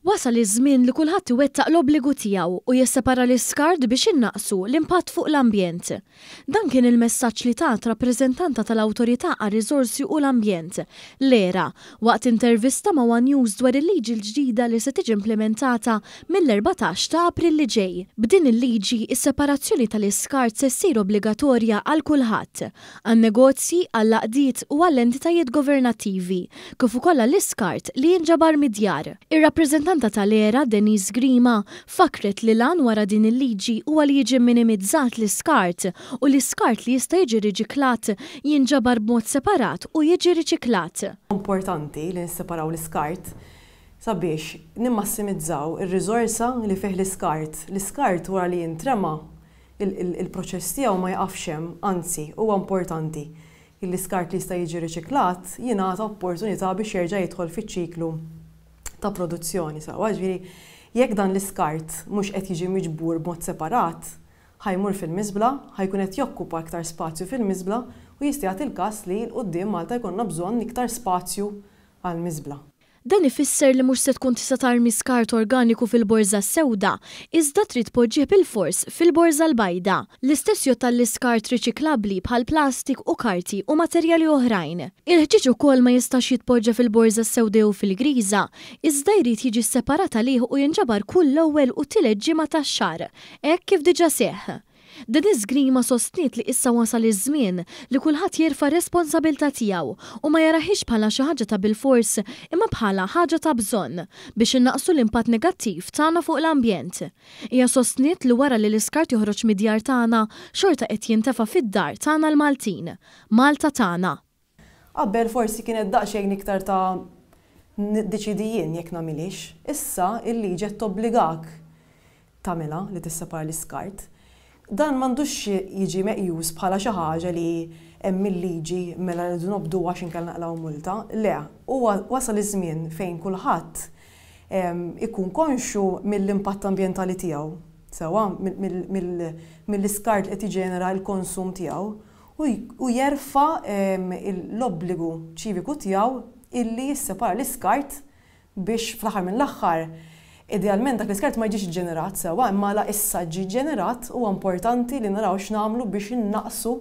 Wasal iż-żmien li kulħadd iwettaq l-obbligu tiegħu u jissepara l-iskard biex innaqsu l-impatt fuq l-ambjent. Dan kien il-messaġġ li tat rappreżentanta tal-Awtorità għar riżorsi u l-ambjent, Lera, waqt intervista ma' One News dwar il-liġi l-ġdida li se tiġi implementata mill-14 ta' April li ġej. B'din il-liġi is-separazzjoni tal-iskard se ssir obbligatorja għal kulħadd, għan-negozji, għall-laqdiet u għall-entitajiet governattivi, kif ukoll l-iskard li jinġabar midjar. ir kantanta tal-era Denise Grima fakret li lan wara din il-liġi huwa li jiġi minimizzat l-iskart u l-iskart li jista' jiġi riċiklat jinġabar b'mod separat u jiġi riċiklat. Importanti li nisseparaw l-iskart sabiex nimmassimizzaw ir-riżorsa li fih l-iskart. L-iskart wara li jintrema il-proċess tiegħu ma jaqafx hemm, anzi huwa importanti il-iskart li jista' jiġi riċiklat jingħata opportunità biex jerġa' jidħol fiċ-ċiklu ta' produzzjoni sa' Ġifieri jekk dan l-iskart mhux qed jiġi miġbur b'mod separat, ħajmur fil mizbla ħajkun qed jokkupa aktar spazju fil-miżbla u jistgħat il-każ li l-qudiem Malta jkollna bżonn iktar spazju għal-miżbla. Dan ifisser li mhux se tkun tista' tarmi skart organiku fil-borża sewda, iżda trid poġġieh bil-fors fil-borża l-bajda. L-istess tal-iskart riċiklabbli bħal plastik u karti u materjali oħrajn. Il-ħġiġ ukoll ma jistax jitpoġġa fil-borża u fil-griża, iżda jrid jiġi separata lih u jinġabar kull ewwel u tielet ġimgħa tax xar hekk kif diġà seħħ. Din grima sostnit li issa wasal iż-żmien li kulħadd jerfa' responsabilta tiegħu u ma jaraħiex bħala xi ħaġa ta' bil-fors imma bħala ħaġa ta' bżonn biex innaqsu l-impatt negattiv tagħna fuq l-ambjent. Hija sostniet li wara li l-iskart joħroġ midjar tagħna xorta qed jintefa' fid-dar tagħna l-Maltin, Malta tagħna. Qabel forsi kienet daqsxejn iktar ta' deċidijien jekk nagħmilix, issa il-liġi tobbligak tagħmilha li tissepar l-iskart dan mandux jiġi meqjus bħala xi ħaġa li hemm mill liġi mela li nobdu għax inkella naqlaw multa. Le, huwa wasal iż-żmien fejn kulħadd ikun konxu mill-impatt ambjentali tiegħu, sewa mill-iskart qed jiġenera l-konsum tiegħu u jerfa l-obbligu ċiviku tiegħu illi jissepara l-iskart biex fl-aħħar mill-aħħar Idealment dak l-iskart ma jġiex ġenerat sewa, imma la issa ġi ġenerat u importanti li naraw x'namlu biex innaqsu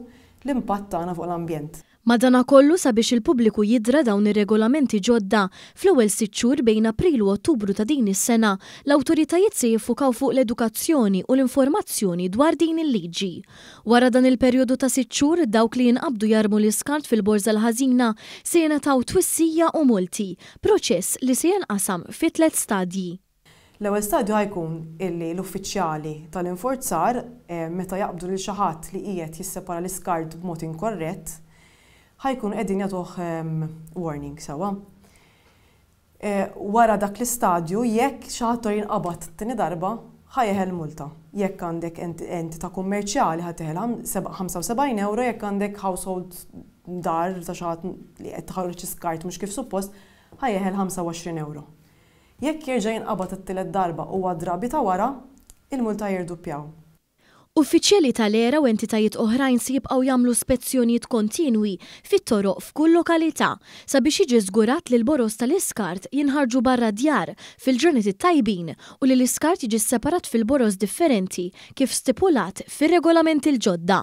l-impatt tagħna fuq l-ambjent. Madana kollu sabiex il-pubbliku jidra dawn ir-regolamenti ġodda fl-ewwel sitt xhur bejn April u Ottubru ta' din is-sena, l-awtoritajiet se jiffukaw fuq l-edukazzjoni u l-informazzjoni dwar din il-liġi. Wara dan il-perjodu ta' sitt xhur dawk li jinqabdu jarmu l-iskart fil-borża l-ħażina se jingħataw twissija u multi, proċess li se jinqasam fi tliet stadji. L-ewwel stadju ħajkun illi l-uffiċjali tal-infurzar eh, meta jaqbdu lil xi ħadd li qiegħed jissepara l iskard b'mod inkorrett ħajkun qegħdin jagħtuh ehm, warning sewwa. Eh, wara dak l-istadju jekk xi ħadd jinqabad t-tieni darba ħajjeħel multa. Jekk għandek ta' kummerċjali teħel 75 euro, jekk għandek household dar ta' ħadd li qed tħarriċ iskart mhux kif suppost, ħajjeħel 25 euro. Jekk jirġa' jinqabad it-tielet darba u drabi ta' wara, il-multa jirduppjaw. Uffiċjali tal-era u entitajiet oħrajn si jibqgħu jagħmlu spezzjonijiet kontinwi fit-toroq f'kull lokalità sabiex jiġi żgurat li l-boros tal-iskart jinħarġu barra djar fil-ġurnati tajbin u li l-iskart jiġi separat fil-boros differenti kif stipulat fir-regolament il-ġodda.